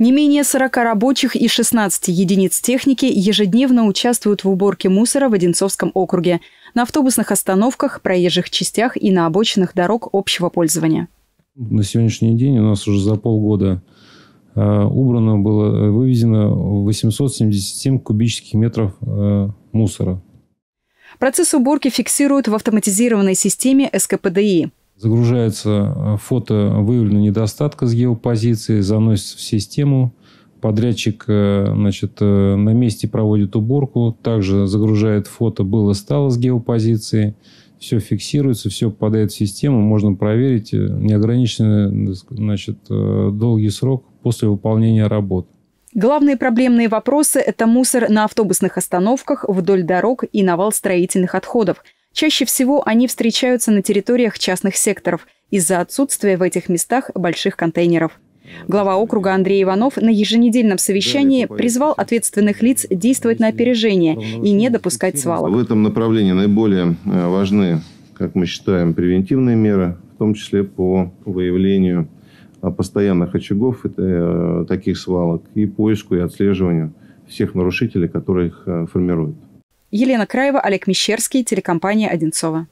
Не менее 40 рабочих и 16 единиц техники ежедневно участвуют в уборке мусора в Одинцовском округе, на автобусных остановках, проезжих частях и на обочинах дорог общего пользования. На сегодняшний день у нас уже за полгода э, убрано было, э, вывезено 877 кубических метров э, мусора. Процесс уборки фиксируют в автоматизированной системе СКПДИ. Загружается э, фото выявленного недостатка с геопозиции, заносится в систему. Подрядчик э, значит, э, на месте проводит уборку, также загружает фото было-стало с геопозиции. Все фиксируется, все попадает в систему, можно проверить неограниченный значит, долгий срок после выполнения работ. Главные проблемные вопросы – это мусор на автобусных остановках, вдоль дорог и навал строительных отходов – Чаще всего они встречаются на территориях частных секторов из-за отсутствия в этих местах больших контейнеров. Глава округа Андрей Иванов на еженедельном совещании призвал ответственных лиц действовать на опережение и не допускать свалок. В этом направлении наиболее э, важны, как мы считаем, превентивные меры, в том числе по выявлению э, постоянных очагов э, таких свалок и поиску и отслеживанию всех нарушителей, которые их формируют. Елена Краева, Олег Мещерский, телекомпания «Одинцова».